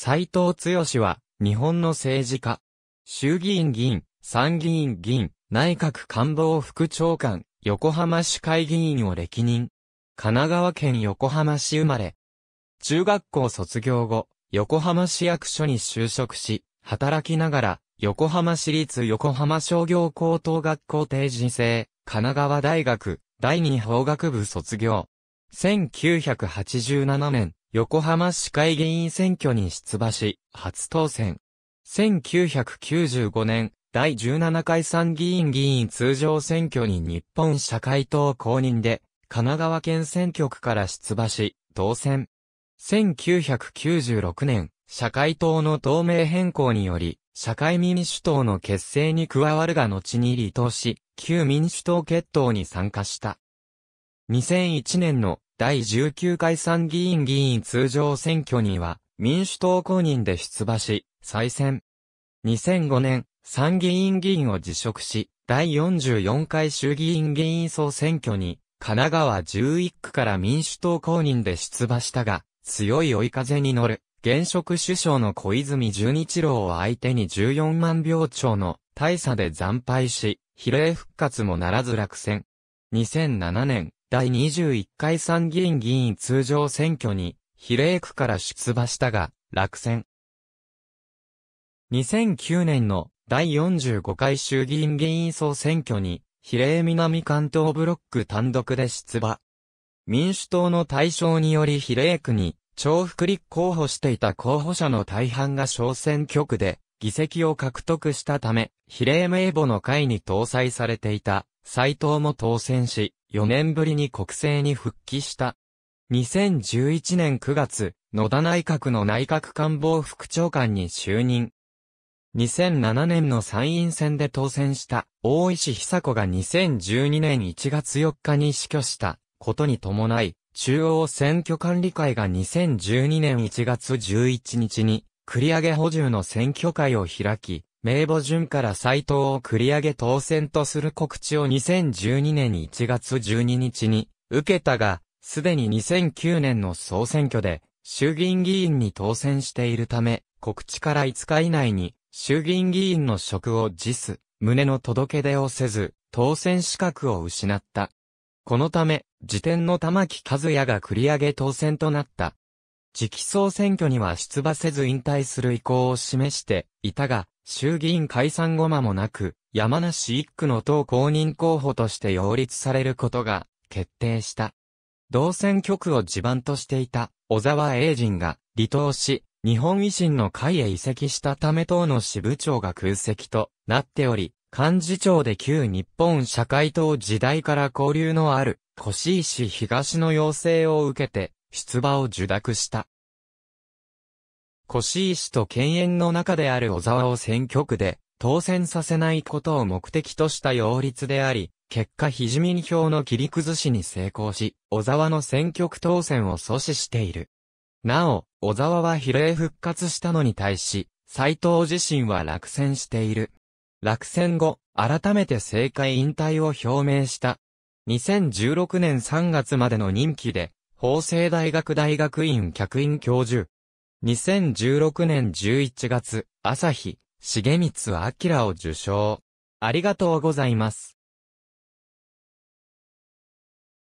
斎藤剛は、日本の政治家。衆議院議員、参議院議員、内閣官房副長官、横浜市会議員を歴任。神奈川県横浜市生まれ。中学校卒業後、横浜市役所に就職し、働きながら、横浜市立横浜商業高等学校定時制、神奈川大学、第二法学部卒業。1987年、横浜市会議員選挙に出馬し、初当選。1995年、第17回参議院議員通常選挙に日本社会党公認で、神奈川県選挙区から出馬し、当選。1996年、社会党の党名変更により、社会民主党の結成に加わるが後に離党し、旧民主党決闘に参加した。2001年の第19回参議院議員通常選挙には、民主党公認で出馬し、再選。2005年、参議院議員を辞職し、第44回衆議院議員総選挙に、神奈川11区から民主党公認で出馬したが、強い追い風に乗る、現職首相の小泉純一郎を相手に14万票超の大差で惨敗し、比例復活もならず落選。2007年、第21回参議院議員通常選挙に、比例区から出馬したが、落選。2009年の第45回衆議院議員総選挙に、比例南関東ブロック単独で出馬。民主党の対象により比例区に、重複立候補していた候補者の大半が小選挙区で、議席を獲得したため、比例名簿の会に搭載されていた、斎藤も当選し、4年ぶりに国政に復帰した。2011年9月、野田内閣の内閣官房副長官に就任。2007年の参院選で当選した大石久子が2012年1月4日に死去したことに伴い、中央選挙管理会が2012年1月11日に繰り上げ補充の選挙会を開き、名簿順から斎藤を繰り上げ当選とする告知を2012年1月12日に受けたが、すでに2009年の総選挙で衆議院議員に当選しているため、告知から5日以内に衆議院議員の職を辞す、胸の届け出をせず、当選資格を失った。このため、時点の玉木和也が繰り上げ当選となった。次期総選挙には出馬せず引退する意向を示していたが、衆議院解散後間もなく、山梨一区の党公認候補として擁立されることが決定した。同選挙区を地盤としていた小沢英人が離党し、日本維新の会へ移籍したため党の支部長が空席となっており、幹事長で旧日本社会党時代から交流のある、越石東の要請を受けて、出馬を受諾した。越井氏と犬猿の中である小沢を選挙区で当選させないことを目的とした擁立であり、結果ひじみ票の切り崩しに成功し、小沢の選挙区当選を阻止している。なお、小沢は比例復活したのに対し、斎藤自身は落選している。落選後、改めて政界引退を表明した。2016年3月までの任期で、法政大学大学院客員教授、2016年11月、朝日、重光明を受賞。ありがとうございます。